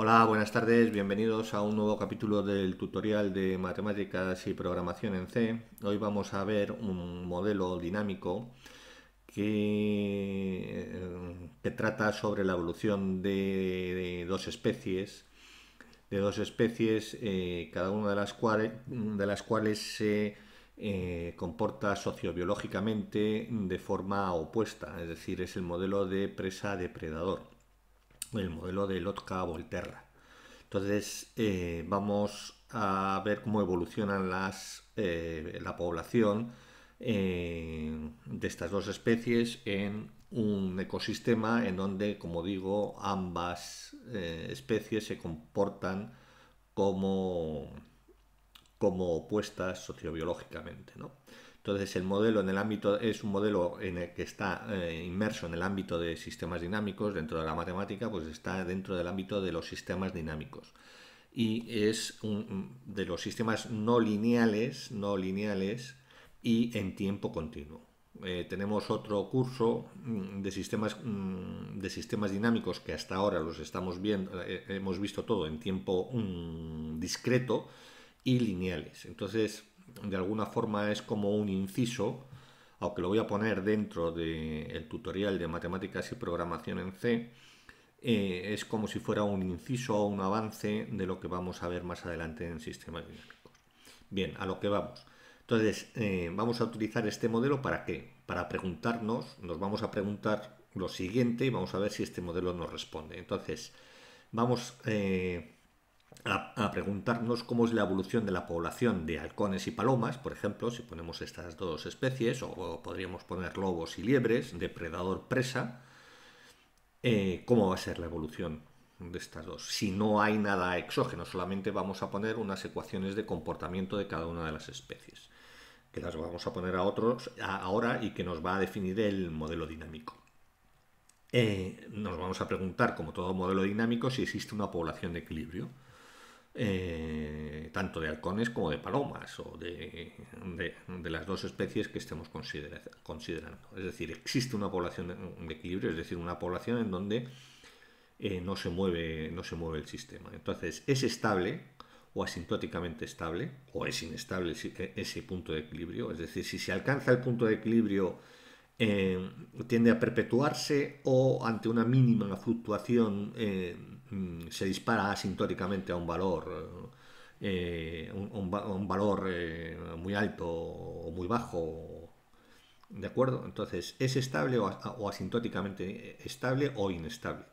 Hola, buenas tardes, bienvenidos a un nuevo capítulo del tutorial de matemáticas y programación en C. Hoy vamos a ver un modelo dinámico que, eh, trata sobre la evolución de, dos especies, de dos especies, eh, cada una de las, cuales se eh, comporta sociobiológicamente de forma opuesta, es decir, es el modelo de presa-depredador el modelo de Lotka-Volterra. Entonces eh, vamos a ver cómo evolucionan las, eh, la población eh, de estas dos especies en un ecosistema en donde, como digo, ambas especies se comportan como, como opuestas sociobiológicamente. ¿no? Entonces el modelo en el ámbito es un modelo en el que está eh, inmerso en el ámbito de sistemas dinámicos, dentro de la matemática, pues está dentro del ámbito de los sistemas dinámicos. Y es un, de los sistemas no lineales, no lineales y en tiempo continuo. Eh, tenemos otro curso mm, de sistemas, mm, de sistemas dinámicos que hasta ahora los estamos viendo, eh, hemos visto todo en tiempo mm, discreto y lineales. Entonces, de alguna forma es como un inciso, aunque lo voy a poner dentro del tutorial de matemáticas y programación en C, eh, es como si fuera un inciso o un avance de lo que vamos a ver más adelante en sistemas dinámicos. Bien, a lo que vamos. Entonces, eh, vamos a utilizar este modelo para qué? Para preguntarnos, nos vamos a preguntar lo siguiente y vamos a ver si este modelo nos responde. Entonces, vamos... Eh, a, preguntarnos cómo es la evolución de la población de halcones y palomas, por ejemplo, si ponemos estas dos especies, o, podríamos poner lobos y liebres, depredador-presa, eh, cómo va a ser la evolución de estas dos. Si no hay nada exógeno, solamente vamos a poner unas ecuaciones de comportamiento de cada una de las especies, que las vamos a poner a otros ahora y que nos va a definir el modelo dinámico. Eh, nos vamos a preguntar, como todo modelo dinámico, si existe una población de equilibrio. Eh, tanto de halcones como de palomas o de, de, las dos especies que estemos considerando. Es decir, existe una población de, equilibrio, es decir, una población en donde eh, no, se mueve, no se mueve el sistema. Entonces, es estable o asintóticamente estable, o es inestable eh, ese punto de equilibrio. Es decir, si se alcanza el punto de equilibrio, tiende a perpetuarse o ante una mínima fluctuación Mm, se dispara asintóticamente a un valor, eh, un, valor eh, muy alto o muy bajo, ¿de acuerdo? Entonces, es estable o, asintóticamente estable o inestable.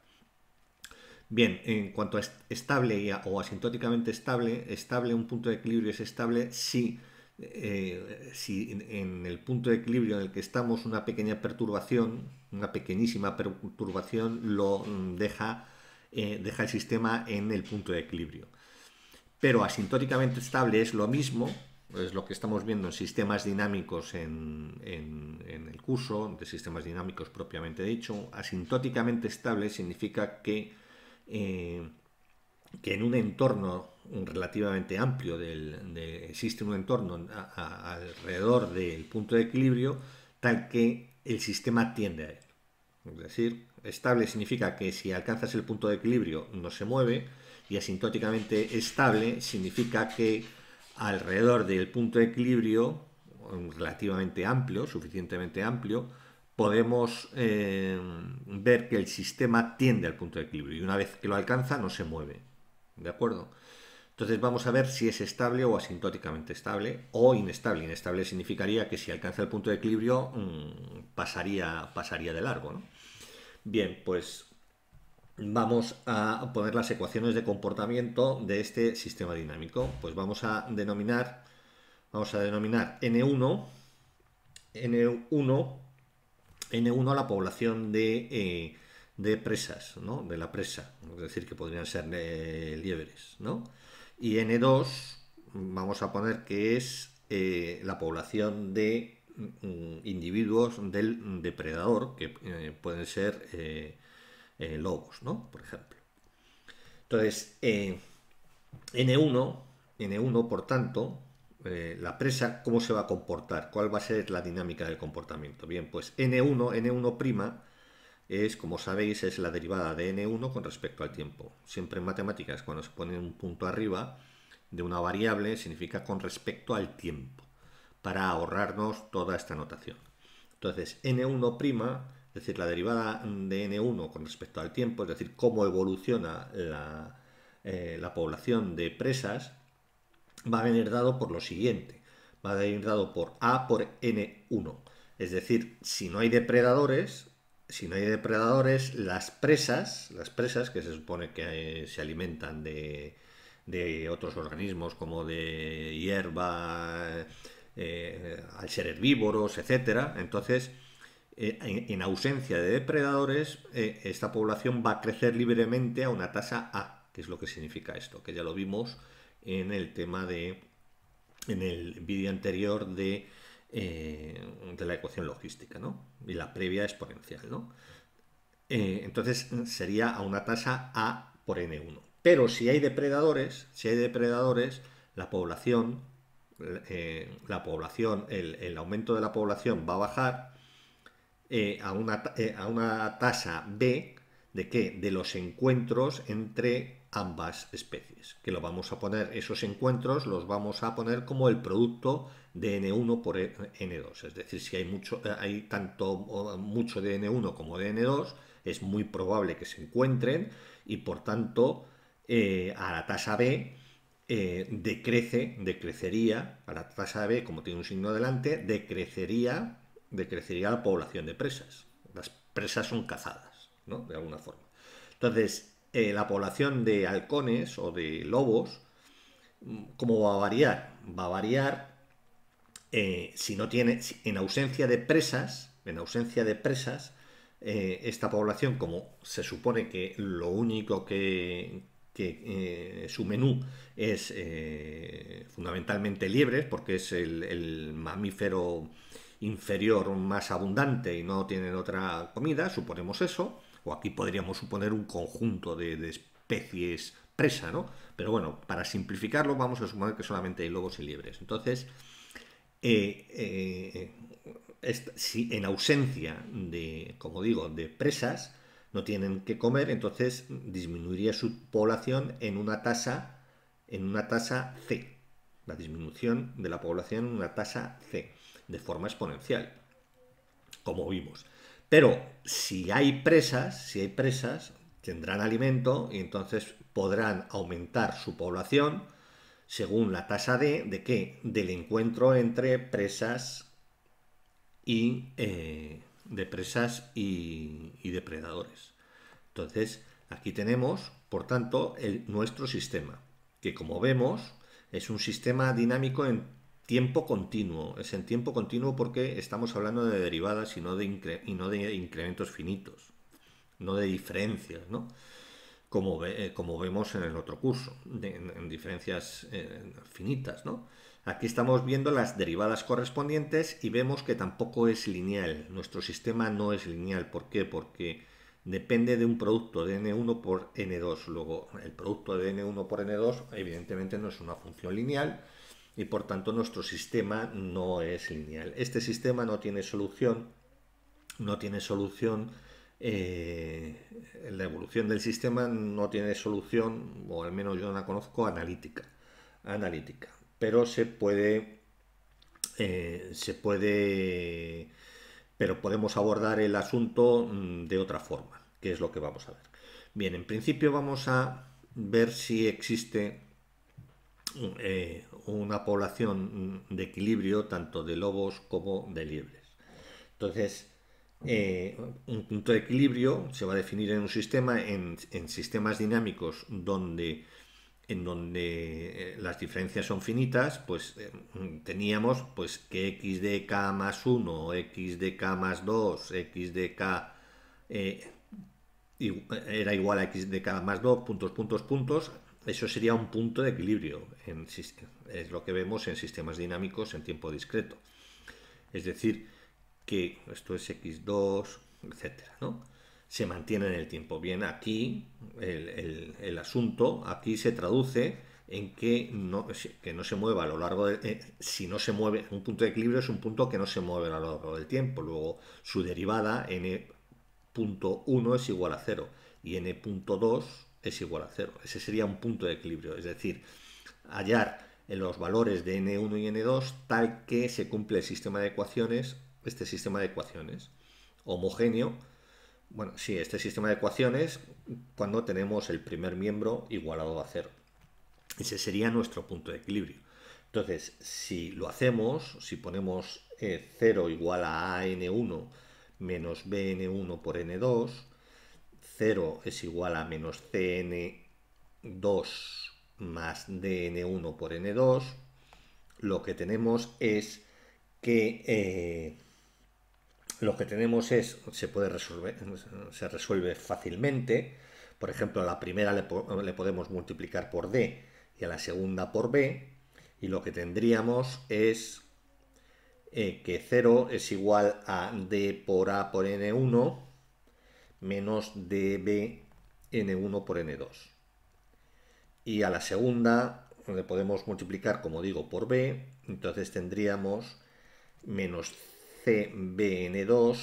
Bien, en cuanto a estable o asintóticamente estable, estable, un punto de equilibrio es estable si, eh, si en, en, el punto de equilibrio en el que estamos una pequeña perturbación, una pequeñísima perturbación, lo mm, deja eh, deja el sistema en el punto de equilibrio. Pero asintóticamente estable es lo mismo, es lo que estamos viendo en sistemas dinámicos en, el curso, de sistemas dinámicos propiamente dicho. Asintóticamente estable significa que, eh, que en un entorno relativamente amplio, del, existe un entorno alrededor del punto de equilibrio tal que el sistema tiende a él. Es decir, Estable significa que si alcanzas el punto de equilibrio no se mueve y asintóticamente estable significa que alrededor del punto de equilibrio relativamente amplio, suficientemente amplio, podemos eh, ver que el sistema tiende al punto de equilibrio y una vez que lo alcanza no se mueve. ¿De acuerdo? Entonces vamos a ver si es estable o asintóticamente estable o inestable. Inestable significaría que si alcanza el punto de equilibrio mm, pasaría, pasaría de largo. ¿no? Bien, pues vamos a poner las ecuaciones de comportamiento de este sistema dinámico. Pues vamos a denominar, vamos a denominar N1, N1, N1 la población eh, de, presas, ¿no? De la presa, es decir, que podrían ser eh, liebres, ¿no? Y N2 vamos a poner que es eh, la población de Mm, individuos del depredador, que eh, pueden ser eh, eh, lobos, ¿no? Por ejemplo. Entonces, N1, N1, por tanto, la presa, ¿cómo se va a comportar? ¿Cuál va a ser la dinámica del comportamiento? Bien, pues N1, N1' es, como sabéis, es la derivada de N1 con respecto al tiempo. Siempre en matemáticas, cuando se pone un punto arriba de una variable, significa con respecto al tiempo para ahorrarnos toda esta notación. Entonces, n1', es decir, la derivada de n1 con respecto al tiempo, es decir, cómo evoluciona eh, la, población de presas, va a venir dado por lo siguiente. Va a venir dado por a por n1. Es decir, si no hay depredadores, si no hay depredadores, las presas, las presas que se supone que eh, se alimentan de, otros organismos como de hierba, eh, al ser herbívoros, etcétera. Entonces, eh, en, ausencia de depredadores, eh, esta población va a crecer libremente a una tasa A, que es lo que significa esto, que ya lo vimos en el tema de, en el vídeo anterior de, de la ecuación logística, ¿no? Y la previa exponencial, ¿no? entonces sería a una tasa A por N1. Pero si hay depredadores, si hay depredadores, la población eh, la población, el, aumento de la población va a bajar eh, eh, a, una, tasa B de que de los encuentros entre ambas especies, que lo vamos a poner, esos encuentros los vamos a poner como el producto de N1 por N2, es decir, si hay mucho, hay tanto mucho de N1 como de N2, es muy probable que se encuentren y por tanto a la tasa B eh, decrece, decrecería, a la tasa B, como tiene un signo delante, decrecería, decrecería la población de presas. Las presas son cazadas, ¿no? De alguna forma. Entonces, eh, la población de halcones o de lobos, ¿cómo va a variar? Va a variar eh, si no tiene, en ausencia de presas, en ausencia de presas, esta población, como se supone que lo único que, que eh, su menú es eh, fundamentalmente liebres, porque es el, mamífero inferior más abundante y no tienen otra comida, suponemos eso, o aquí podríamos suponer un conjunto de, especies presa, ¿no? Pero bueno, para simplificarlo vamos a suponer que solamente hay lobos y liebres. Entonces, eh, si en ausencia de, como digo, de presas, no tienen que comer, entonces disminuiría su población en una tasa, en una tasa C. La disminución de la población en una tasa C, de forma exponencial, como vimos. Pero si hay presas, si hay presas, tendrán alimento y entonces podrán aumentar su población según la tasa D, ¿de qué? Del encuentro entre presas y eh, de presas y, depredadores. Entonces, aquí tenemos, por tanto, el, nuestro sistema, que como vemos es un sistema dinámico en tiempo continuo. Es en tiempo continuo porque estamos hablando de derivadas y no de, incrementos finitos, no de diferencias, ¿no? Como, eh, como vemos en el otro curso, en, diferencias eh, finitas, ¿no? Aquí estamos viendo las derivadas correspondientes y vemos que tampoco es lineal. Nuestro sistema no es lineal. ¿Por qué? Porque depende de un producto de n1 por n2. Luego, el producto de n1 por n2 evidentemente no es una función lineal y por tanto nuestro sistema no es lineal. Este sistema no tiene solución, no tiene solución, eh, la evolución del sistema no tiene solución, o al menos yo no la conozco, analítica. analítica pero se puede, eh, se puede, pero podemos abordar el asunto mm, de otra forma, que es lo que vamos a ver. Bien, en principio vamos a ver si existe eh, una población mm, de equilibrio tanto de lobos como de liebres. Entonces, eh, un punto de equilibrio se va a definir en un sistema, en sistemas dinámicos donde en donde eh, las diferencias son finitas, pues eh, teníamos pues, que x de k más 1, x de k más 2, x de k eh, era igual a x de k más 2, puntos, puntos, puntos, eso sería un punto de equilibrio, en, es lo que vemos en sistemas dinámicos en tiempo discreto. Es decir, que esto es x2, etcétera, ¿no? se mantiene en el tiempo. Bien, aquí el, asunto, aquí se traduce en que no, que no se mueva a lo largo del. Eh, si no se mueve, un punto de equilibrio es un punto que no se mueve a lo largo del tiempo. Luego su derivada, n.1 es igual a 0 y n.2 es igual a 0. Ese sería un punto de equilibrio, es decir, hallar en los valores de n1 y n2 tal que se cumple el sistema de ecuaciones, este sistema de ecuaciones homogéneo, bueno, sí, este sistema de ecuaciones cuando tenemos el primer miembro igualado a cero. Ese sería nuestro punto de equilibrio. Entonces, si lo hacemos, si ponemos eh, cero 0 igual a AN1 menos BN1 por N2, 0 es igual a menos CN2 más DN1 por N2, lo que tenemos es que eh, lo que tenemos es, se puede resolver, se resuelve fácilmente. Por ejemplo, a la primera le, podemos multiplicar por D y a la segunda por B. Y lo que tendríamos es eh, que 0 es igual a D por A por N1 menos DB N1 por N2. Y a la segunda le podemos multiplicar, como digo, por B. Entonces tendríamos menos CBN2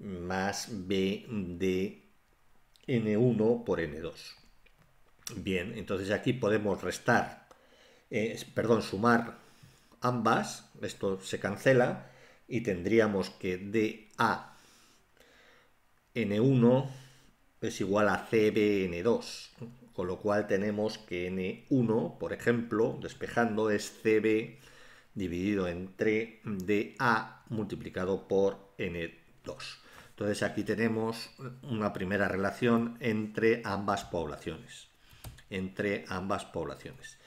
más BDN1 por N2. Bien, entonces aquí podemos restar, eh, perdón, sumar ambas, esto se cancela y tendríamos que dan 1 es igual a CBN2, con lo cual tenemos que N1, por ejemplo, despejando, es CBN2, dividido entre dA multiplicado por N2. Entonces aquí tenemos una primera relación entre ambas poblaciones. Entre ambas poblaciones.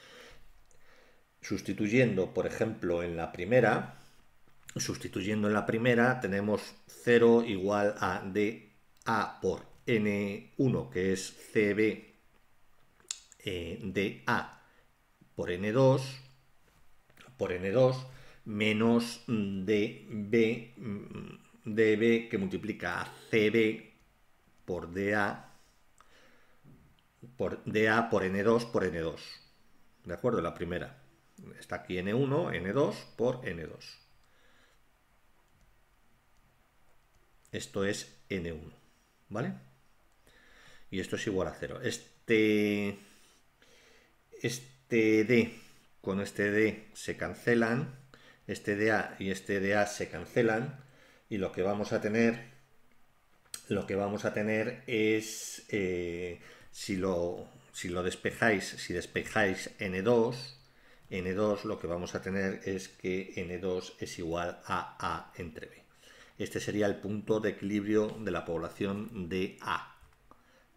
Sustituyendo, por ejemplo, en la primera, sustituyendo en la primera, tenemos 0 igual a dA por N1, que es CB eh, dA por N2, por N2 menos mm, DB, mm, b que multiplica a CB por DA por DA por N2 por N2. ¿De acuerdo? La primera. Está aquí N1, N2 por N2. Esto es N1, ¿vale? Y esto es igual a cero. Este, este D con este D se cancelan, este DA y este A se cancelan, y lo que vamos a tener, lo que vamos a tener es, eh, si, lo, si lo despejáis, si despejáis N2, N2 lo que vamos a tener es que N2 es igual a A entre B. Este sería el punto de equilibrio de la población de A.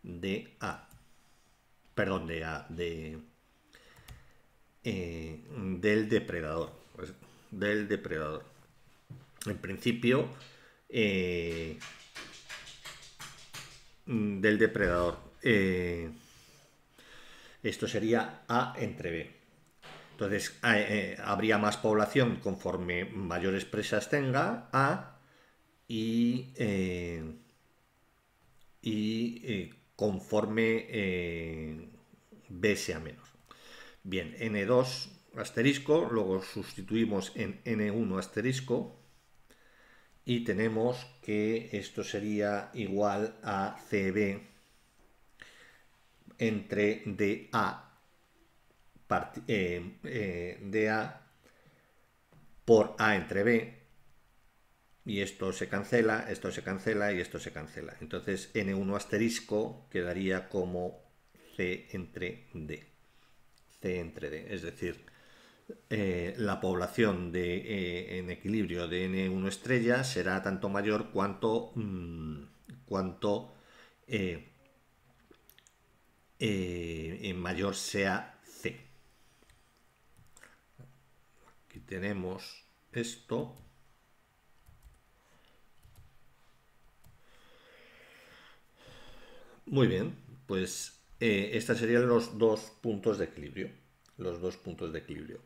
De A. Perdón, de A. De, eh, del depredador. Pues, del depredador. En principio, eh, mm, del depredador. Eh, esto sería A entre B. Entonces, habría más población conforme mayores presas tenga A y, conforme B sea menos. Bien, N2 asterisco, luego sustituimos en N1 asterisco y tenemos que esto sería igual a CB entre DA, eh, eh, DA por A entre B y esto se cancela, esto se cancela y esto se cancela. Entonces N1 asterisco quedaría como C entre D entre Es decir, eh, la población de, eh, en equilibrio de N1 estrella será tanto mayor cuanto, mm, cuanto eh, mayor sea C. Aquí tenemos esto. Muy bien, pues eh, estos serían los dos puntos de equilibrio. Los dos puntos de equilibrio.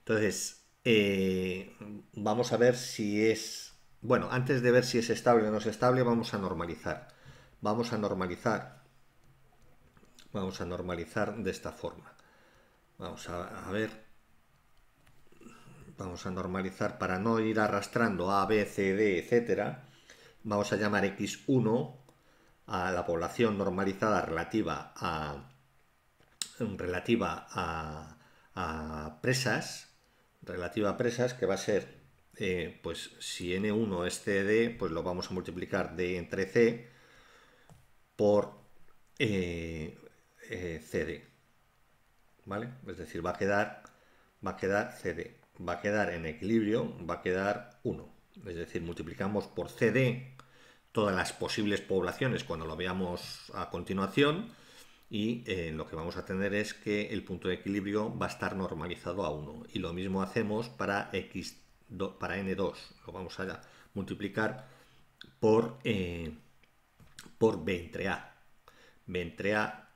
Entonces, eh, vamos a ver si es... Bueno, antes de ver si es estable o no es estable, vamos a normalizar. Vamos a normalizar. Vamos a normalizar de esta forma. Vamos a, a ver vamos a normalizar para no ir arrastrando A, B, C, D, etcétera, vamos a llamar X1 a la población normalizada relativa a, relativa a, presas, relativa a presas, que va a ser, eh, pues si N1 es CD, pues lo vamos a multiplicar de entre C por eh, eh, CD. ¿Vale? Es decir, va a quedar, va a quedar CD, va a quedar en equilibrio, va a quedar 1. Es decir, multiplicamos por CD todas las posibles poblaciones cuando lo veamos a continuación y eh, lo que vamos a tener es que el punto de equilibrio va a estar normalizado a 1 y lo mismo hacemos para x para n2 lo vamos a multiplicar por eh, por b entre a b entre a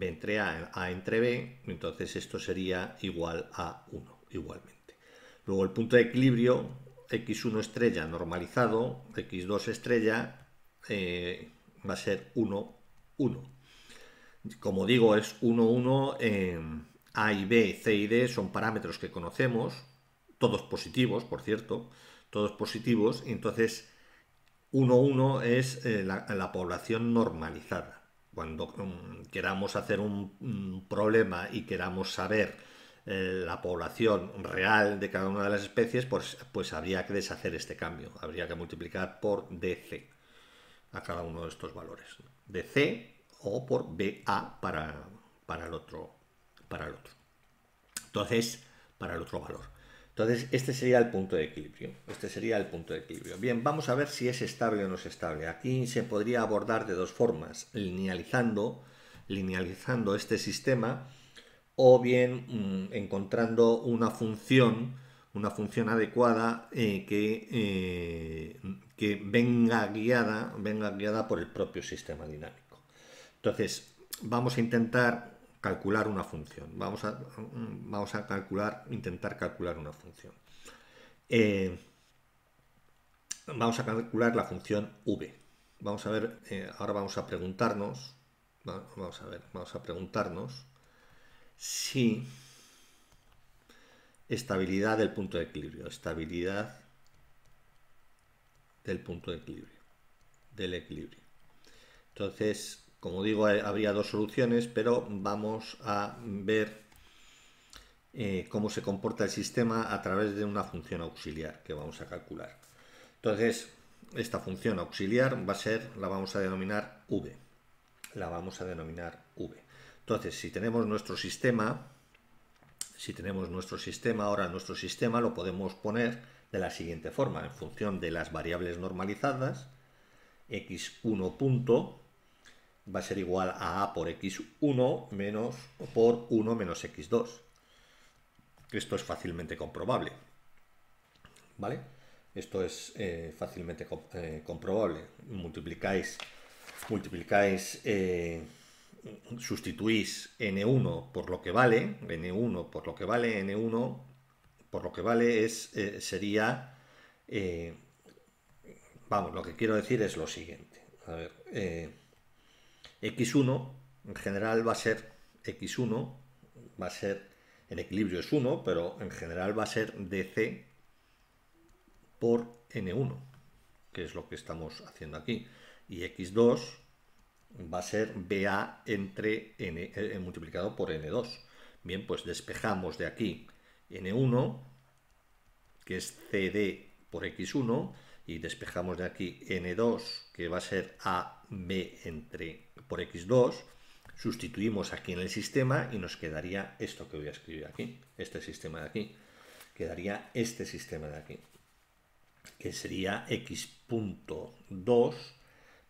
entre a entre b entonces esto sería igual a 1 igualmente luego el punto de equilibrio x1 estrella normalizado, x2 estrella eh, va a ser 1, 1. Como digo, es 1, 1, A y B, C y D son parámetros que conocemos, todos positivos, por cierto, todos positivos, entonces 1, 1 es eh, la, población normalizada. Cuando mm, queramos hacer un problema y queramos saber eh, la población real de cada una de las especies, pues, pues habría que deshacer este cambio, habría que multiplicar por DC a cada uno de estos valores. DC o por BA para, para, el, otro, para el otro. Entonces, para el otro valor. Entonces, este sería el punto de equilibrio. Este sería el punto de equilibrio. Bien, vamos a ver si es estable o no es estable. Aquí se podría abordar de dos formas, linealizando, linealizando este sistema o bien mm, encontrando una función, una función adecuada eh, que, eh, que venga, guiada, venga guiada por el propio sistema dinámico. Entonces, vamos a intentar calcular una función. Vamos a, mm, vamos a calcular, intentar calcular una función. Eh, vamos a calcular la función v. Vamos a ver, ahora vamos a preguntarnos, vamos a ver, vamos a preguntarnos Sí. Estabilidad del punto de equilibrio. Estabilidad del punto de equilibrio. Del equilibrio. Entonces, como digo, habría dos soluciones, pero vamos a ver eh, cómo se comporta el sistema a través de una función auxiliar que vamos a calcular. Entonces, esta función auxiliar va a ser, la vamos a denominar v. La vamos a denominar v. Entonces, si tenemos nuestro sistema, si tenemos nuestro sistema, ahora nuestro sistema lo podemos poner de la siguiente forma, en función de las variables normalizadas, x1 punto va a ser igual a a por x1 menos por 1 menos x2. Esto es fácilmente comprobable, ¿vale? Esto es eh, fácilmente eh, comprobable. Multiplicáis, multiplicáis... Eh, sustituís n1 por lo que vale, n1 por lo que vale, n1 por lo que vale es, eh, sería, eh, vamos, lo que quiero decir es lo siguiente. A ver, eh, x1 en general va a ser x1, va a ser, en equilibrio es 1, pero en general va a ser dc por n1, que es lo que estamos haciendo aquí. Y x2 va a ser BA entre N, eh, multiplicado por N2. Bien, pues despejamos de aquí N1, que es CD por X1, y despejamos de aquí N2, que va a ser AB entre, por X2, sustituimos aquí en el sistema y nos quedaría esto que voy a escribir aquí, este sistema de aquí, quedaría este sistema de aquí, que sería X.2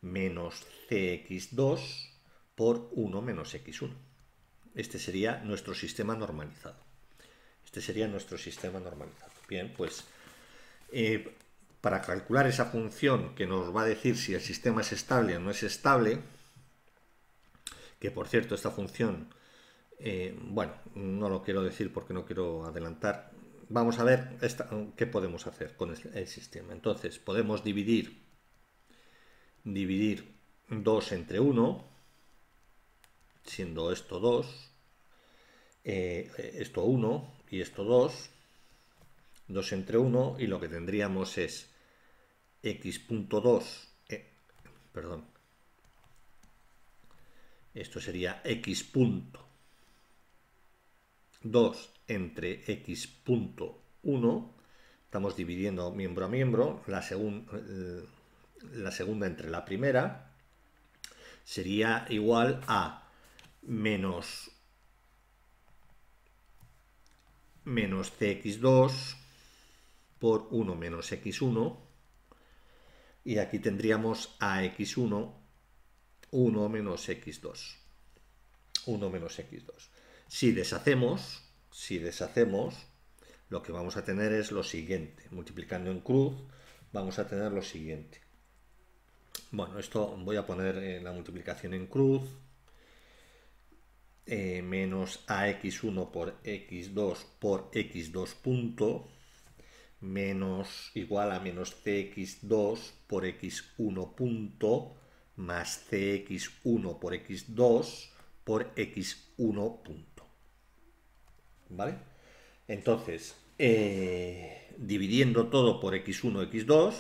menos cx2 por 1 menos x1. Este sería nuestro sistema normalizado. Este sería nuestro sistema normalizado. Bien, pues eh, para calcular esa función que nos va a decir si el sistema es estable o no es estable, que por cierto esta función, eh, bueno, no lo quiero decir porque no quiero adelantar, vamos a ver qué podemos hacer con el sistema. Entonces, podemos dividir dividir 2 entre 1, siendo esto 2, eh, esto 1 y esto 2, 2 entre 1, y lo que tendríamos es x.2, eh, perdón, esto sería x punto 2 entre x punto 1, estamos dividiendo miembro a miembro, la segunda la segunda entre la primera, sería igual a menos, cx2 por 1 menos x1, y aquí tendríamos a x1, 1 menos x2. 1 menos x2. Si deshacemos, si deshacemos, lo que vamos a tener es lo siguiente. Multiplicando en cruz, vamos a tener lo siguiente. Bueno, esto voy a poner en eh, la multiplicación en cruz. Eh, menos ax1 por x2 por x2 punto menos igual a menos cx2 por x1 punto más cx1 por x2 por x1 punto. ¿Vale? Entonces, eh, dividiendo todo por x1, x2,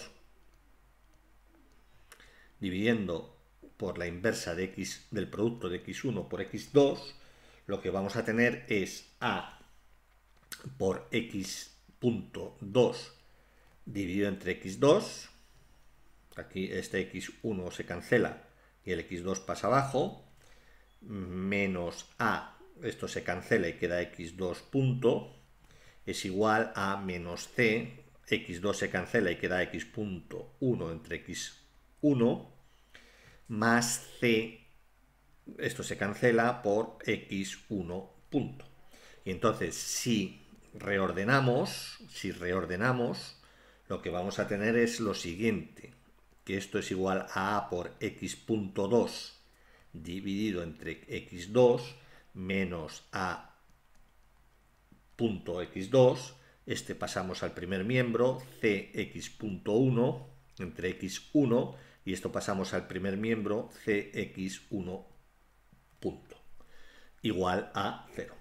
dividiendo por la inversa de x del producto de x1 por x2, lo que vamos a tener es a por x.2 dividido entre x2, aquí este x1 se cancela y el x2 pasa abajo, menos a, esto se cancela y queda x2 punto, es igual a menos c, x2 se cancela y queda x punto 1 entre x 1 más C, esto se cancela por X1 punto. Y entonces, si reordenamos, si reordenamos, lo que vamos a tener es lo siguiente, que esto es igual a A por X.2 dividido entre X2 menos x 2 este pasamos al primer miembro, CX.1 entre X1 y esto pasamos al primer miembro cx1 punto igual a 0.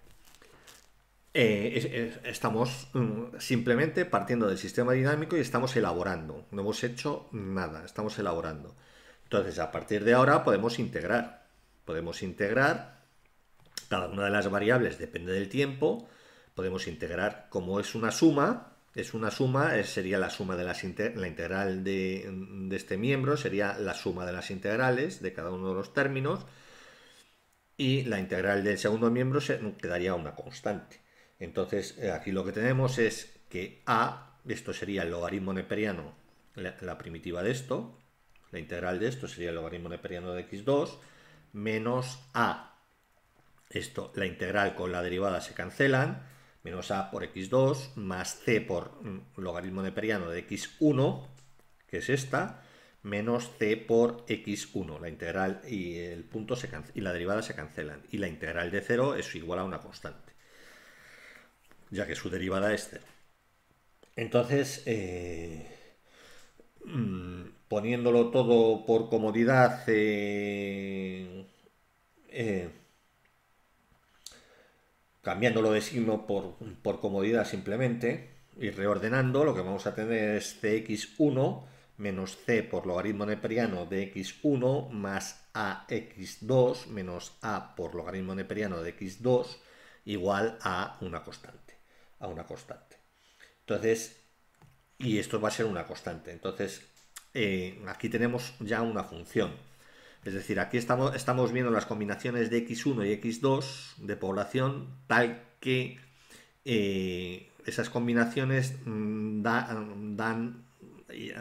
Eh, estamos mm, simplemente partiendo del sistema dinámico y estamos elaborando. No hemos hecho nada, estamos elaborando. Entonces, a partir de ahora podemos integrar. Podemos integrar cada una de las variables, depende del tiempo. Podemos integrar como es una suma, es una suma, eh, sería la suma de las la integral de, este miembro, sería la suma de las integrales de cada uno de los términos y la integral del segundo miembro se, quedaría una constante. Entonces eh, aquí lo que tenemos es que a, esto sería el logaritmo neperiano, la, la primitiva de esto, la integral de esto sería el logaritmo neperiano de x2, menos a. Esto, la integral con la derivada se cancelan, menos a por x2 más c por mm, logaritmo de periano de x1, que es esta, menos c por x1. La integral y el punto se y la derivada se cancelan. Y la integral de 0 es igual a una constante, ya que su derivada es 0. Entonces, eh, mm, poniéndolo todo por comodidad, eh, eh, cambiándolo de signo por, comodidad simplemente y reordenando, lo que vamos a tener es cx1 menos c por logaritmo neperiano de x1 más ax2 menos a por logaritmo neperiano de x2 igual a una constante, a una constante. Entonces, y esto va a ser una constante. Entonces, eh, aquí tenemos ya una función. Es decir, aquí estamos, viendo las combinaciones de X1 y X2 de población tal que eh, esas combinaciones mm, mm, eh,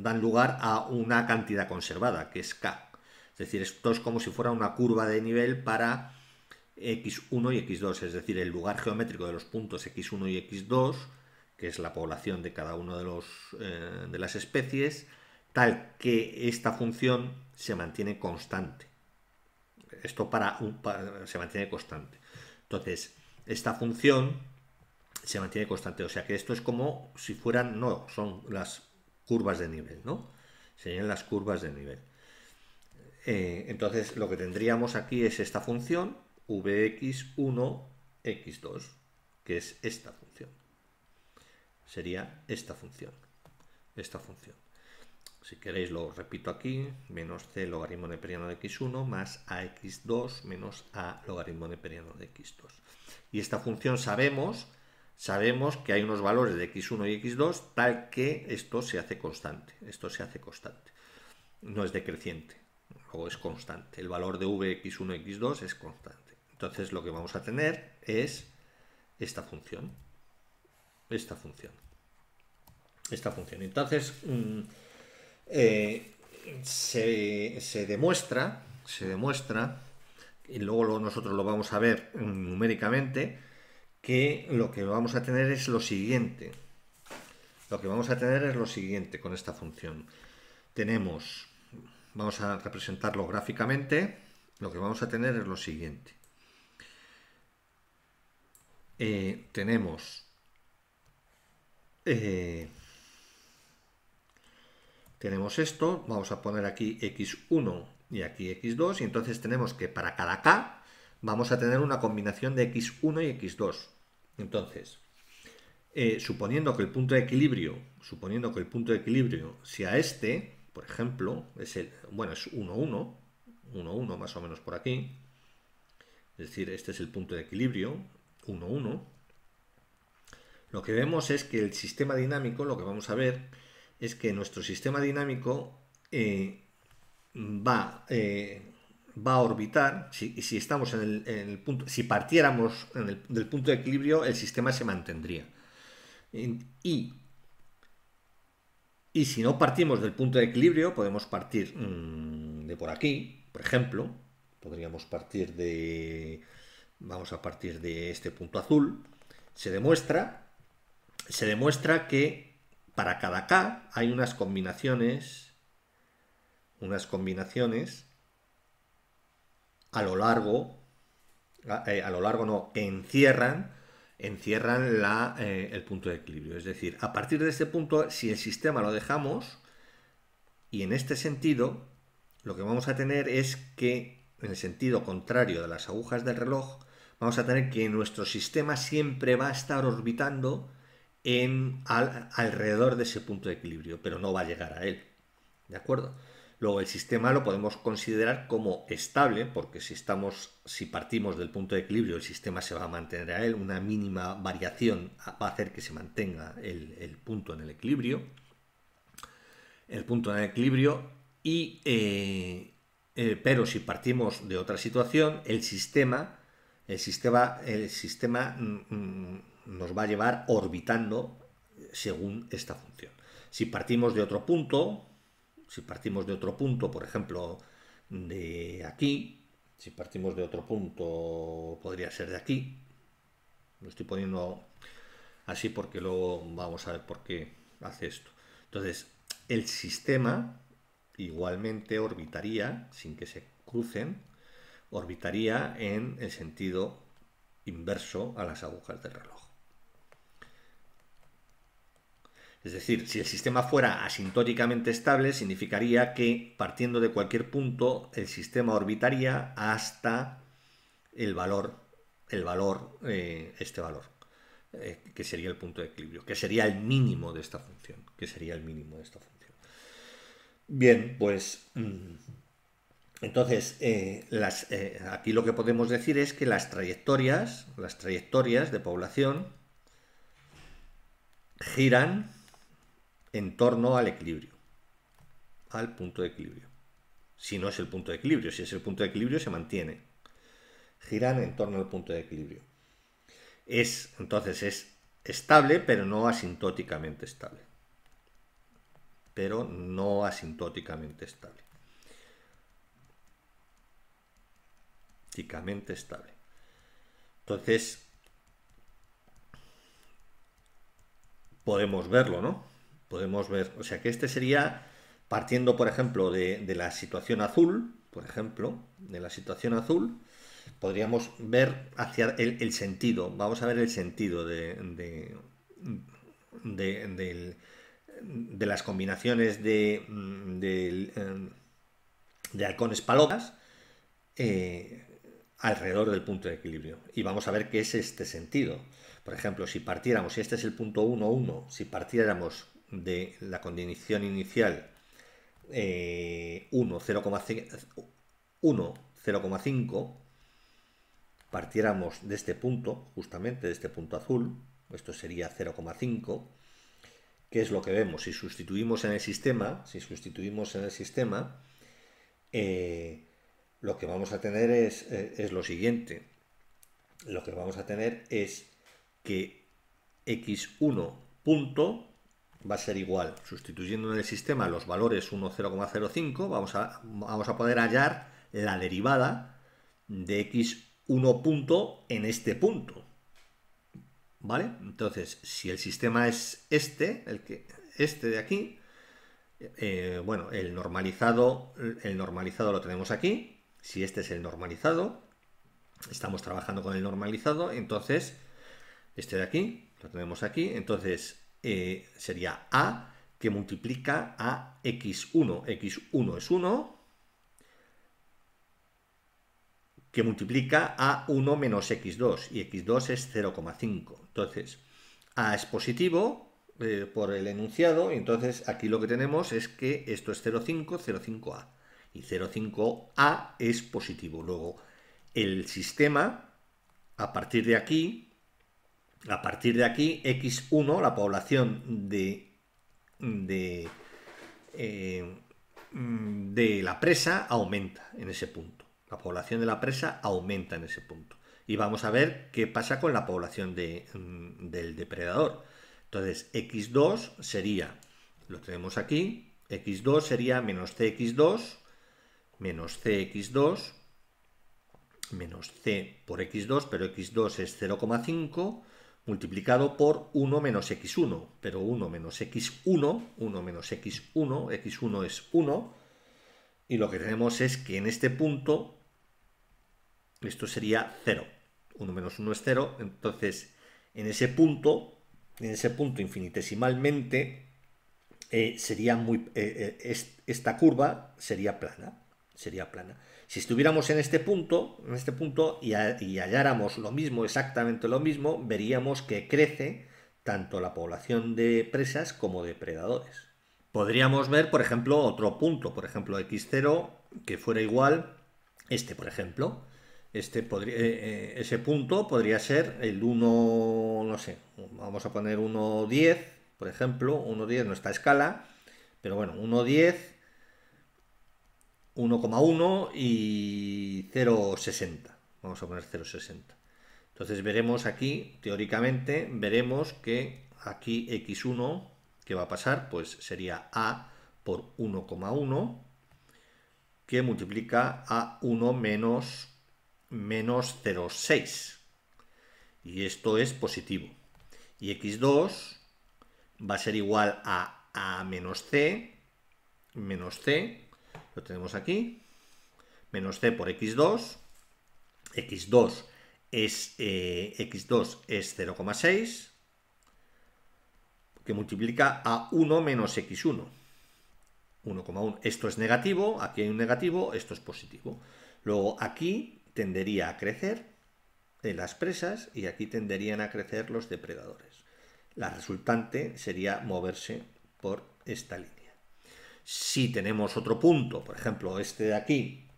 dan, lugar a una cantidad conservada, que es K. Es decir, esto es como si fuera una curva de nivel para X1 y X2, es decir, el lugar geométrico de los puntos X1 y X2, que es la población de cada una eh, de las especies, tal que esta función se mantiene constante. Esto para, un, se mantiene constante. Entonces, esta función se mantiene constante. O sea que esto es como si fueran, no, son las curvas de nivel, ¿no? Serían las curvas de nivel. Eh, entonces, lo que tendríamos aquí es esta función, vx1, x2, que es esta función. Sería esta función. Esta función. Si queréis lo repito aquí, menos c logaritmo neperiano de x1 más ax2 menos a logaritmo neperiano de x2. Y esta función sabemos, sabemos que hay unos valores de x1 y x2 tal que esto se hace constante. Esto se hace constante. No es decreciente, o es constante. El valor de vx 1 y x2 es constante. Entonces lo que vamos a tener es esta función. Esta función. Esta función. Entonces... Mm, eh, se, demuestra, se demuestra, y luego nosotros lo vamos a ver numéricamente, que lo que vamos a tener es lo siguiente. Lo que vamos a tener es lo siguiente con esta función. Tenemos, vamos a representarlo gráficamente, lo que vamos a tener es lo siguiente. Eh, tenemos eh, tenemos esto, vamos a poner aquí x1 y aquí x2, y entonces tenemos que para cada k vamos a tener una combinación de x1 y x2. Entonces, eh, suponiendo que el punto de equilibrio, suponiendo que el punto de equilibrio sea este, por ejemplo, es el, bueno, es 1, 1, 1, 1 más o menos por aquí, es decir, este es el punto de equilibrio, 1, 1, lo que vemos es que el sistema dinámico, lo que vamos a ver, es que nuestro sistema dinámico eh, va, eh, va a orbitar, si, si estamos en el, punto, si partiéramos del punto de equilibrio, el sistema se mantendría. Y, si no partimos del punto de equilibrio, podemos partir mm, de por aquí, por ejemplo, podríamos partir de, vamos a partir de este punto azul, se demuestra, se demuestra que para cada K hay unas combinaciones, unas combinaciones a lo largo, a, eh, lo largo no, que encierran, encierran eh, el punto de equilibrio. Es decir, a partir de este punto, si el sistema lo dejamos, y en este sentido, lo que vamos a tener es que, en el sentido contrario de las agujas del reloj, vamos a tener que nuestro sistema siempre va a estar orbitando alrededor de ese punto de equilibrio, pero no va a llegar a él. ¿De acuerdo? Luego el sistema lo podemos considerar como estable, porque si estamos, si partimos del punto de equilibrio, el sistema se va a mantener a él, una mínima variación va a hacer que se mantenga el, punto en el equilibrio, el punto en el equilibrio, y eh, eh, pero si partimos de otra situación, el sistema, el sistema, el sistema mm, mm, nos va a llevar orbitando según esta función. Si partimos de otro punto, si partimos de otro punto, por ejemplo, de aquí, si partimos de otro punto, podría ser de aquí. Lo estoy poniendo así porque luego vamos a ver por qué hace esto. Entonces, el sistema igualmente orbitaría, sin que se crucen, orbitaría en el sentido inverso a las agujas del reloj. Es decir, si el sistema fuera asintóticamente estable, significaría que partiendo de cualquier punto, el sistema orbitaría hasta el valor, el valor, eh, este valor, eh, que sería el punto de equilibrio, que sería el mínimo de esta función, que sería el mínimo de esta función. Bien, pues mm, entonces eh, aquí lo que podemos decir es que las trayectorias, las trayectorias de población giran en torno al equilibrio, al punto de equilibrio. Si no es el punto de equilibrio, si es el punto de equilibrio se mantiene. Giran en torno al punto de equilibrio. Es, entonces es estable, pero no asintóticamente estable. Pero no asintóticamente estable. Asintóticamente estable. Entonces, podemos verlo, ¿no? Podemos ver, o sea que este sería partiendo, por ejemplo, de, la situación azul, por ejemplo, de la situación azul, podríamos ver hacia el, sentido, vamos a ver el sentido de, de, las combinaciones de, mm, em, de, halcones palomas eh, alrededor del punto de equilibrio. Y vamos a ver qué es este sentido. Por ejemplo, si partiéramos, si este es el punto 1, 1, si partiéramos de la condición inicial eh, 1, 0,5, partiéramos de este punto, justamente de este punto azul, esto sería 0,5, ¿qué es lo que vemos si sustituimos en el sistema, si sustituimos en el sistema, eh, lo que vamos a tener es, eh, es lo siguiente, lo que vamos a tener es que x1 punto va a ser igual. Sustituyendo en el sistema los valores 1, 0,05, vamos a, vamos a poder hallar la derivada de x1 punto en este punto. ¿Vale? Entonces, si el sistema es este, el que, este de aquí, eh, bueno, el normalizado, el normalizado lo tenemos aquí. Si este es el normalizado, estamos trabajando con el normalizado, entonces, este de aquí, lo tenemos aquí, entonces eh, sería A que multiplica a x1. x1 es 1, que multiplica a 1 menos x2, y x2 es 0,5. Entonces, a es positivo eh, por el enunciado, y entonces aquí lo que tenemos es que esto es 0,5, 0,5a, y 0,5a es positivo. Luego, el sistema, a partir de aquí, a partir de aquí, X1, la población de, eh, de, la presa, aumenta en ese punto. La población de la presa aumenta en ese punto. Y vamos a ver qué pasa con la población mm, del depredador. Entonces, x2 sería, lo tenemos aquí, x2 sería menos cx2, menos cx2, menos c por x2, pero x2 es 0,5, multiplicado por 1 menos x1, pero 1 menos x1, 1 menos x1, x1 es 1, y lo que tenemos es que en este punto esto sería 0, 1 menos 1 es 0, entonces en ese punto, en ese punto infinitesimalmente, eh, sería muy, eh, eh, esta curva sería plana, sería plana. Si estuviéramos en este punto, en este punto y, halláramos lo mismo, exactamente lo mismo, veríamos que crece tanto la población de presas como de predadores. Podríamos ver, por ejemplo, otro punto, por ejemplo, x0 que fuera igual este, por ejemplo. Este eh, eh, ese punto podría ser el 1, no sé, vamos a poner 1,10, por ejemplo, 1,10 nuestra escala, pero bueno, 1,10 1,1 y 0,60. Vamos a poner 0,60. Entonces veremos aquí, teóricamente, veremos que aquí x1, ¿qué va a pasar? Pues sería a por 1,1, que multiplica a 1 menos 0,6. Y esto es positivo. Y x2 va a ser igual a a menos c, menos c, lo tenemos aquí, menos c por x2, x2 es, 2 eh, es 0,6, que multiplica a 1 menos x1. 1,1. Esto es negativo, aquí hay un negativo, esto es positivo. Luego aquí tendería a crecer las presas y aquí tenderían a crecer los depredadores. La resultante sería moverse por esta línea. Si tenemos otro punto, por ejemplo, este de aquí,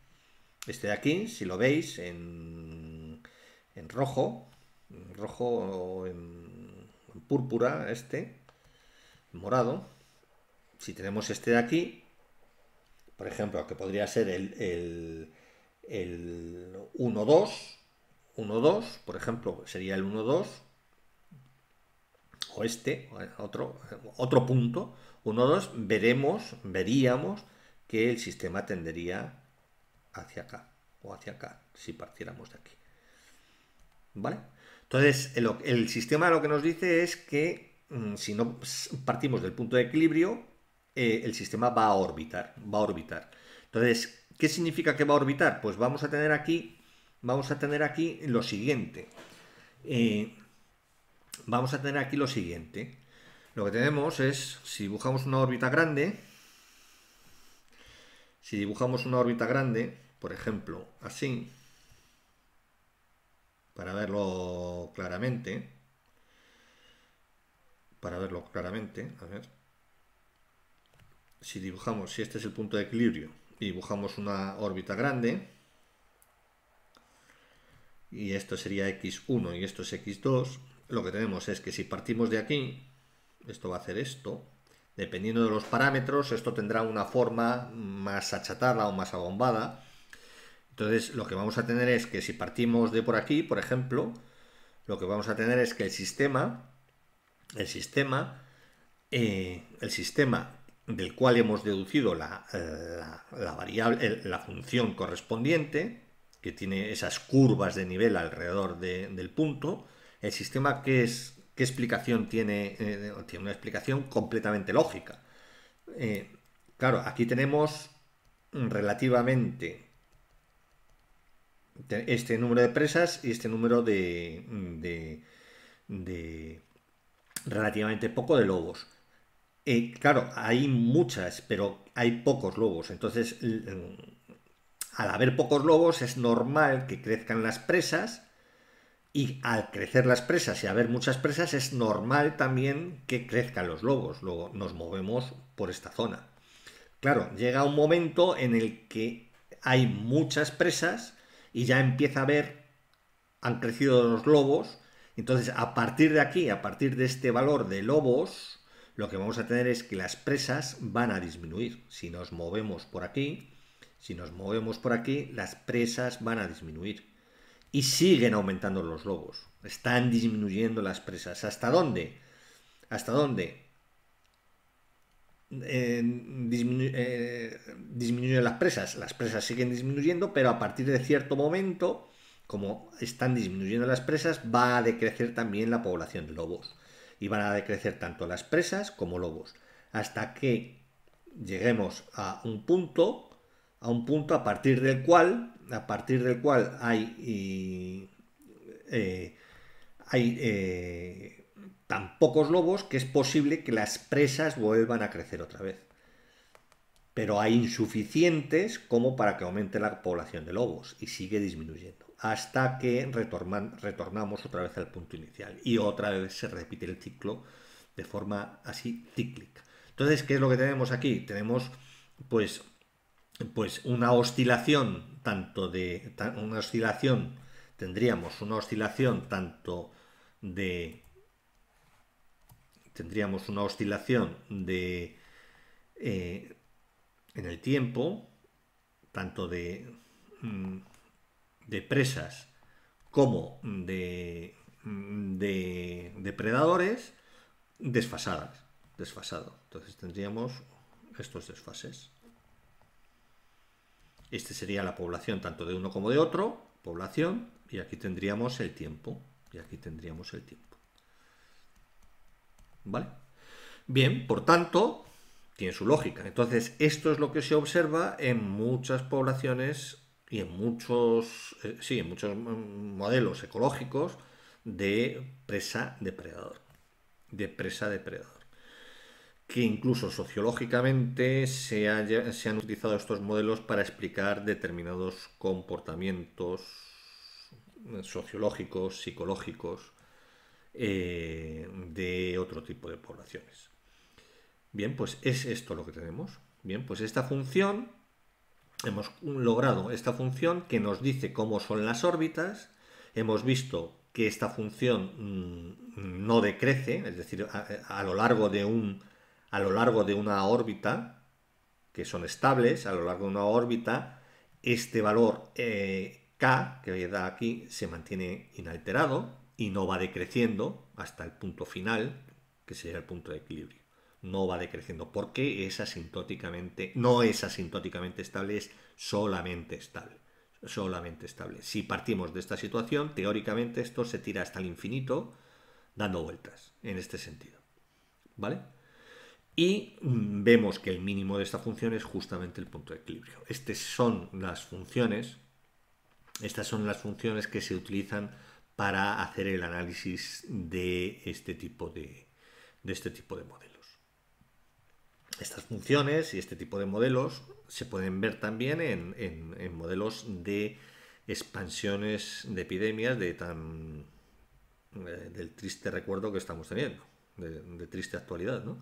este de aquí, si lo veis en, rojo, en rojo o en, púrpura, este, morado, si tenemos este de aquí, por ejemplo, que podría ser el, 1-2, 1-2, por ejemplo, sería el 1-2, o este, otro, otro punto, 1, 2, veremos, veríamos que el sistema tendería hacia acá o hacia acá, si partiéramos de aquí. ¿Vale? Entonces, el, sistema lo que nos dice es que mm, si no partimos del punto de equilibrio, eh, el sistema va a orbitar, va a orbitar. Entonces, ¿qué significa que va a orbitar? Pues vamos a tener aquí, vamos a tener aquí lo siguiente. Eh, vamos a tener aquí lo siguiente. Lo que tenemos es, si dibujamos una órbita grande, si dibujamos una órbita grande, por ejemplo, así, para verlo claramente, para verlo claramente, a ver, si dibujamos, si este es el punto de equilibrio y dibujamos una órbita grande, y esto sería x1 y esto es x2, lo que tenemos es que si partimos de aquí, esto va a hacer esto. Dependiendo de los parámetros, esto tendrá una forma más achatada o más abombada. Entonces, lo que vamos a tener es que si partimos de por aquí, por ejemplo, lo que vamos a tener es que el sistema, el sistema, eh, el sistema del cual hemos deducido la, eh, la, variable, la función correspondiente, que tiene esas curvas de nivel alrededor del punto, el sistema que es ¿Qué explicación tiene? Eh, tiene una explicación completamente lógica. Eh, claro, aquí tenemos relativamente este número de presas y este número de, de, relativamente poco de lobos. Eh, claro, hay muchas, pero hay pocos lobos. Entonces, al haber pocos lobos, es normal que crezcan las presas y al crecer las presas y haber muchas presas, es normal también que crezcan los lobos. Luego nos movemos por esta zona. Claro, llega un momento en el que hay muchas presas y ya empieza a ver, han crecido los lobos. Entonces, a partir de aquí, a partir de este valor de lobos, lo que vamos a tener es que las presas van a disminuir. Si nos movemos por aquí, si nos movemos por aquí, las presas van a disminuir y siguen aumentando los lobos. Están disminuyendo las presas. ¿Hasta dónde? ¿Hasta dónde? Eh, eh, disminuyen las presas. Las presas siguen disminuyendo, pero a partir de cierto momento, como están disminuyendo las presas, va a decrecer también la población de lobos. Y van a decrecer tanto las presas como lobos. Hasta que lleguemos a un punto, a un punto a partir del cual a partir del cual hay, eh, eh, hay eh, tan pocos lobos que es posible que las presas vuelvan a crecer otra vez. Pero hay insuficientes como para que aumente la población de lobos y sigue disminuyendo hasta que retornamos otra vez al punto inicial y otra vez se repite el ciclo de forma así cíclica. Entonces, ¿qué es lo que tenemos aquí? Tenemos pues pues una oscilación tanto de una oscilación tendríamos una oscilación tanto de tendríamos una oscilación de eh, en el tiempo tanto de mm, de presas como de, mm, de depredadores desfasadas desfasado entonces tendríamos estos desfases este sería la población tanto de uno como de otro, población, y aquí tendríamos el tiempo, y aquí tendríamos el tiempo. ¿Vale? Bien, por tanto, tiene su lógica. Entonces, esto es lo que se observa en muchas poblaciones y en muchos, eh, sí, en muchos modelos ecológicos de presa-depredador. De presa-depredador que incluso sociológicamente se, se, han utilizado estos modelos para explicar determinados comportamientos eh, sociológicos, psicológicos eh, de otro tipo de poblaciones. Bien, pues es esto lo que tenemos. Bien, pues esta función, hemos logrado esta función que nos dice cómo son las órbitas, hemos visto que esta función mm, no decrece, es decir, a lo largo de un a lo largo de una órbita, que son estables a lo largo de una órbita, este valor eh, k que da aquí se mantiene inalterado y no va decreciendo hasta el punto final, que sería el punto de equilibrio. No va decreciendo porque es asintóticamente, no es asintóticamente estable, es solamente estable. Solamente estable. Si partimos de esta situación, teóricamente esto se tira hasta el infinito dando vueltas en este sentido. ¿Vale? y mm, vemos que el mínimo de esta función es justamente el punto de equilibrio. Estas son las funciones, estas son las funciones que se utilizan para hacer el análisis de este tipo de, este tipo de modelos. Estas funciones y este tipo de modelos se pueden ver también en, modelos de expansiones de epidemias de tan, eh, del triste recuerdo que estamos teniendo, de, de triste actualidad, ¿no?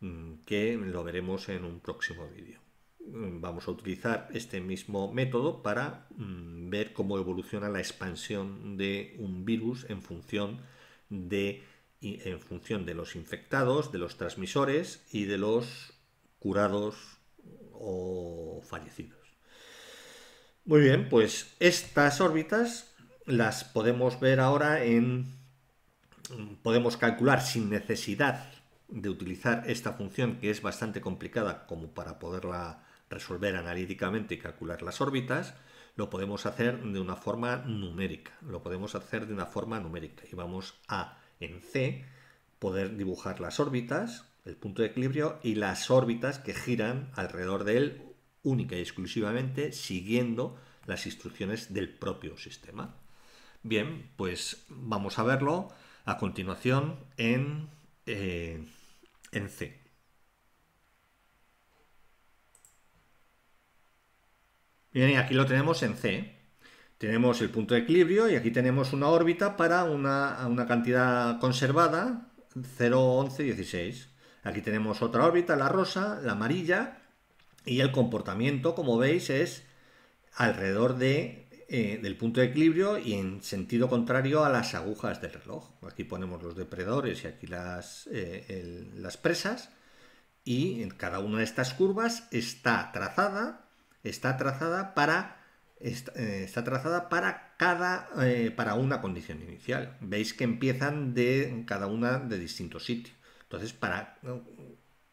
Mm, que lo veremos en un próximo vídeo. Mm, vamos a utilizar este mismo método para mm, ver cómo evoluciona la expansión de un virus en función de, en función de los infectados, de los transmisores y de los curados o fallecidos. Muy bien, pues estas órbitas las podemos ver ahora en... Podemos calcular sin necesidad de utilizar esta función que es bastante complicada como para poderla resolver analíticamente y calcular las órbitas, lo podemos hacer de una forma numérica. Lo podemos hacer de una forma numérica y vamos a, en C, poder dibujar las órbitas, el punto de equilibrio y las órbitas que giran alrededor de él única y exclusivamente siguiendo las instrucciones del propio sistema. Bien, pues vamos a verlo a continuación en... Eh, en C. Bien, y aquí lo tenemos en C. Tenemos el punto de equilibrio y aquí tenemos una órbita para una, una cantidad conservada, 0, 11, 16. Aquí tenemos otra órbita, la rosa, la amarilla, y el comportamiento, como veis, es alrededor de eh, del punto de equilibrio y en sentido contrario a las agujas del reloj. Aquí ponemos los depredadores y aquí las, eh, presas y en cada una de estas curvas está trazada, está trazada para eh, trazada para cada para una condición inicial. Veis que empiezan de cada una de distintos sitios. Entonces para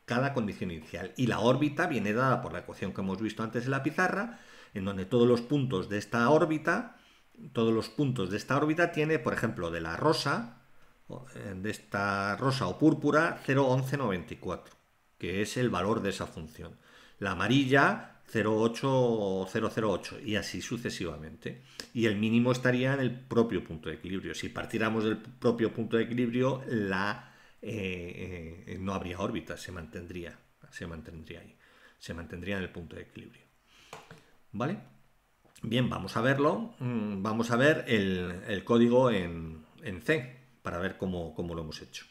cada condición inicial y la órbita viene dada por la ecuación que hemos visto antes en la pizarra en donde todos los puntos de esta órbita, todos los puntos de esta órbita tiene, por ejemplo, de la rosa, eh, de esta rosa o púrpura, 0,1194, que es el valor de esa función. La amarilla, 0,8008, y así sucesivamente. Y el mínimo estaría en el propio punto de equilibrio. Si partiéramos del propio punto de equilibrio, la, eh, eh, no habría órbita, se mantendría, se mantendría ahí, se mantendría en el punto de equilibrio. ¿vale? Bien, vamos a verlo, mm, vamos a ver el, código en, C para ver cómo, lo hemos hecho.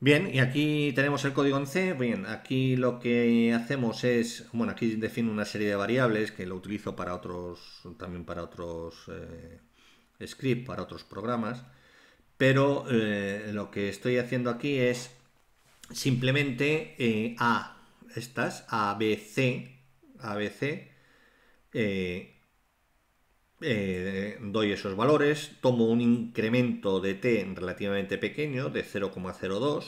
Bien, y aquí tenemos el código en C, bien, aquí lo que hacemos es, bueno, aquí defino una serie de variables que lo utilizo para otros, también para otros eh, scripts, para otros programas, pero eh, lo que estoy haciendo aquí es simplemente eh, A, estas, A, B, C, A, B, C, eh, eh, doy esos valores, tomo un incremento de t relativamente pequeño de 0,02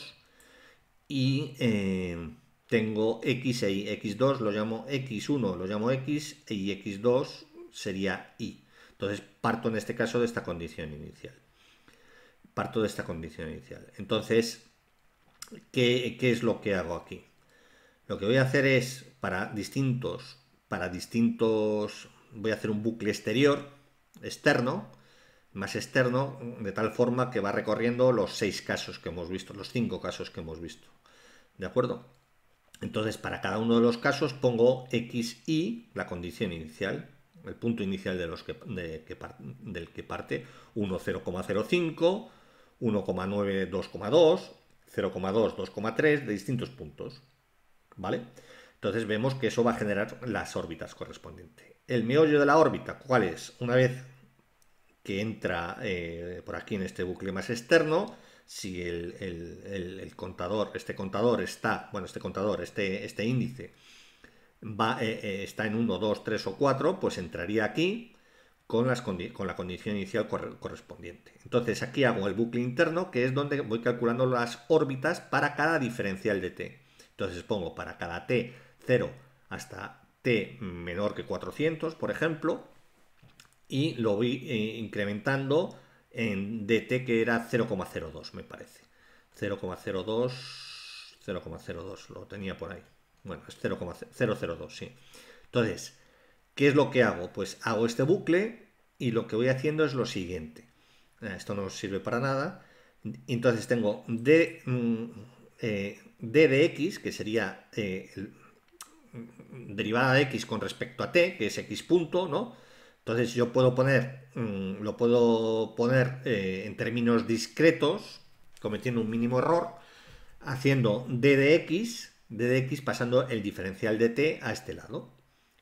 y eh, tengo x e y, x2 lo llamo x1, lo llamo x y x2 sería y. Entonces parto en este caso de esta condición inicial. Parto de esta condición inicial. Entonces, ¿qué, qué es lo que hago aquí? Lo que voy a hacer es, para distintos para distintos... Voy a hacer un bucle exterior, externo, más externo, de tal forma que va recorriendo los seis casos que hemos visto, los cinco casos que hemos visto. ¿De acuerdo? Entonces, para cada uno de los casos pongo x, y, la condición inicial, el punto inicial de los que, de, que del que parte, 1, 0,05, 1,9, 2,2, 0,2, 2,3, de distintos puntos. ¿Vale? Entonces vemos que eso va a generar las órbitas correspondientes. El meollo de la órbita, ¿cuál es? Una vez que entra eh, por aquí en este bucle más externo, si el, contador, este contador está, bueno, este contador, este, este índice, eh, eh, está en 1, 2, 3 o 4, pues entraría aquí con, las con la condición inicial correspondiente. Entonces aquí hago el bucle interno, que es donde voy calculando las órbitas para cada diferencial de t. Entonces pongo para cada t 0 hasta t menor que 400, por ejemplo, y lo voy eh, incrementando en dt que era 0,02, me parece. 0,02, 0,02, lo tenía por ahí. Bueno, es 0,002, sí. Entonces, ¿qué es lo que hago? Pues hago este bucle y lo que voy haciendo es lo siguiente. Eh, esto no sirve para nada. Entonces tengo d, mm, eh, de x, que sería derivada de x con respecto a t, que es x punto, ¿no? Entonces yo puedo poner, mm, lo puedo poner eh, en términos discretos, cometiendo un mínimo error, haciendo d de x, d de x pasando el diferencial de t a este lado.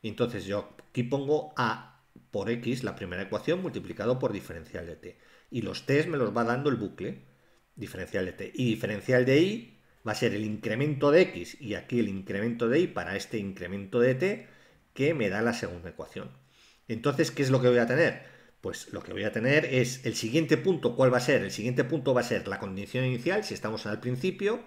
Entonces yo aquí pongo a por x, la primera ecuación, multiplicado por diferencial de t. Y los t me los va dando el bucle, diferencial de t. Y diferencial de y va a ser el incremento de x y aquí el incremento de y para este incremento de t que me da la segunda ecuación. Entonces, ¿qué es lo que voy a tener? Pues lo que voy a tener es el siguiente punto, ¿cuál va a ser? El siguiente punto va a ser la condición inicial, si estamos al principio,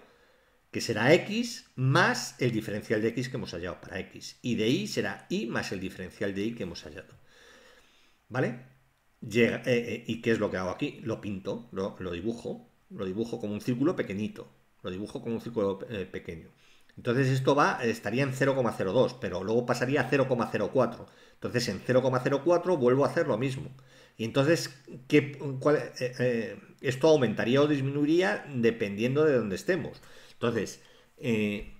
que será x más el diferencial de x que hemos hallado para x. Y de y será y más el diferencial de y que hemos hallado. ¿Vale? Llega, eh, eh, ¿Y qué es lo que hago aquí? Lo pinto, lo, lo dibujo, lo dibujo como un círculo pequeñito lo dibujo con un círculo eh, pequeño. Entonces esto va, estaría en 0,02, pero luego pasaría a 0,04. Entonces en 0,04 vuelvo a hacer lo mismo. Y entonces, cuál, eh, eh, esto aumentaría o disminuiría dependiendo de dónde estemos. Entonces, el,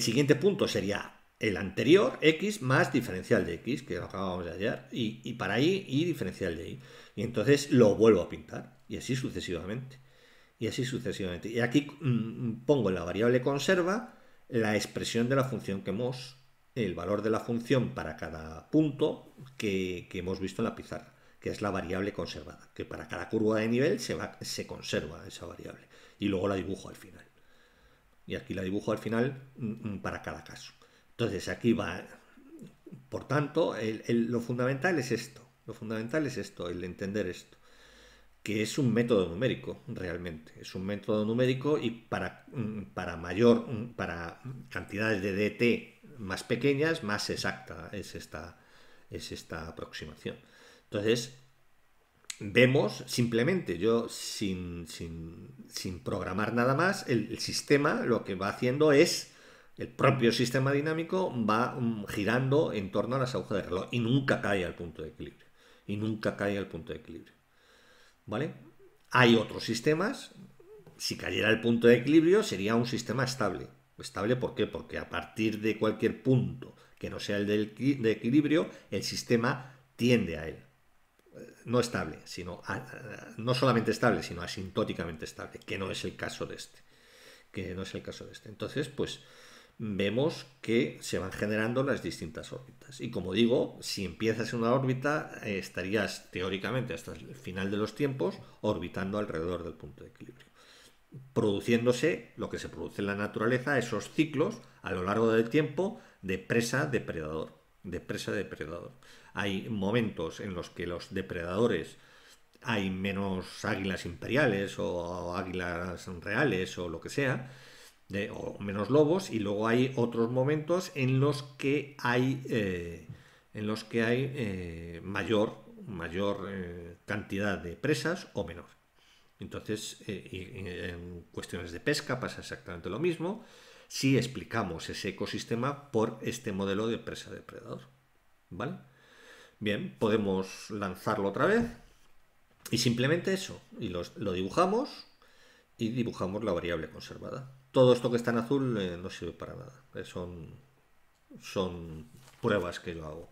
siguiente punto sería el anterior, x más diferencial de x, que lo acabamos de hallar, y, para ahí y diferencial de y. Y entonces lo vuelvo a pintar, y así sucesivamente y así sucesivamente. Y aquí mm, pongo la variable conserva la expresión de la función que hemos, el valor de la función para cada punto que, hemos visto en la pizarra, que es la variable conservada, que para cada curva de nivel se, va, se conserva esa variable. Y luego la dibujo al final. Y aquí la dibujo al final mm, mm, para cada caso. Entonces aquí va, por tanto, lo fundamental es esto. Lo fundamental es esto, el entender esto que es un método numérico, realmente. Es un método numérico y para, mm, para mayor, mm, para cantidades de DT más pequeñas, más exacta es esta, es esta aproximación. Entonces, vemos simplemente, yo sin, sin, programar nada más, el, el, sistema lo que va haciendo es, el propio sistema dinámico va mm, girando en torno a las agujas de reloj y nunca cae al punto de equilibrio. Y nunca cae al punto de equilibrio. ¿Vale? Hay otros sistemas, si cayera el punto de equilibrio, sería un sistema estable. ¿Estable por qué? Porque a partir de cualquier punto que no sea el de equilibrio, el sistema tiende a él. Eh, no estable, sino no solamente estable, sino asintóticamente estable, que no es el caso de este. Que no es el caso de este. Entonces, pues, vemos que se van generando las distintas órbitas. Y como digo, si empiezas en una órbita, eh, estarías teóricamente hasta el final de los tiempos orbitando alrededor del punto de equilibrio. Produciéndose lo que se produce en la naturaleza, esos ciclos a lo largo del tiempo de presa-depredador. De presa-depredador. Hay momentos en los que los depredadores hay menos águilas imperiales o águilas reales o lo que sea, o menos lobos, y luego hay otros momentos en los que hay, eh, en los que hay eh, mayor, mayor eh, cantidad de presas o menor. Entonces, en cuestiones de pesca pasa exactamente lo mismo si explicamos ese ecosistema por este modelo de presa-depredador. ¿Vale? Bien, podemos lanzarlo otra vez y simplemente eso, y lo dibujamos y dibujamos la variable conservada todo esto que está en azul eh, no sirve para nada. Eh, son, son pruebas que yo hago.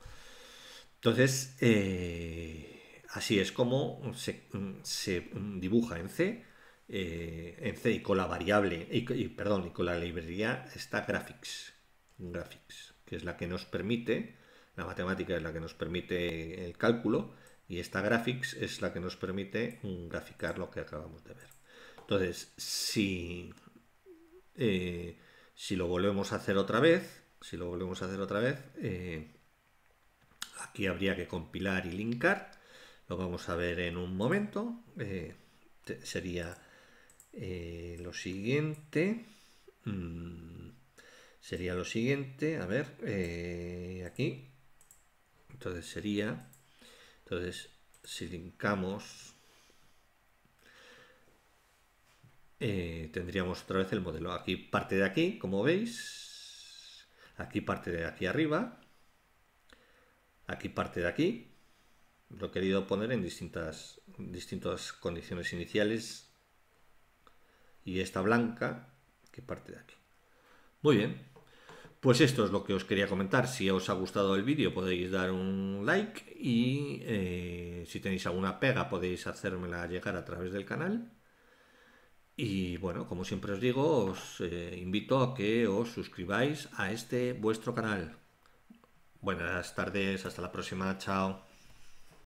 Entonces, eh, así es como se, mm, mm, dibuja en C, en C y con la variable, y, perdón, y con la librería está graphics, graphics, que es la que nos permite, la matemática es la que nos permite el cálculo, y esta graphics es la que nos permite mm, graficar lo que acabamos de ver. Entonces, si eh, si lo volvemos a hacer otra vez, si lo volvemos a hacer otra vez, eh, aquí habría que compilar y linkar. Lo vamos a ver en un momento. Eh, sería lo siguiente. Mm, sería lo siguiente. A ver, aquí. Entonces sería. Entonces, si linkamos Eh, tendríamos otra vez el modelo. Aquí parte de aquí, como veis. Aquí parte de aquí arriba. Aquí parte de aquí. Lo he querido poner en distintas, distintas condiciones iniciales. Y esta blanca, que parte de aquí. Muy bien. Pues esto es lo que os quería comentar. Si os ha gustado el vídeo podéis dar un like y eh, si tenéis alguna pega podéis hacérmela llegar a través del canal. Y bueno, como siempre os digo, os eh, invito a que os suscribáis a este vuestro canal. Buenas tardes, hasta la próxima, chao.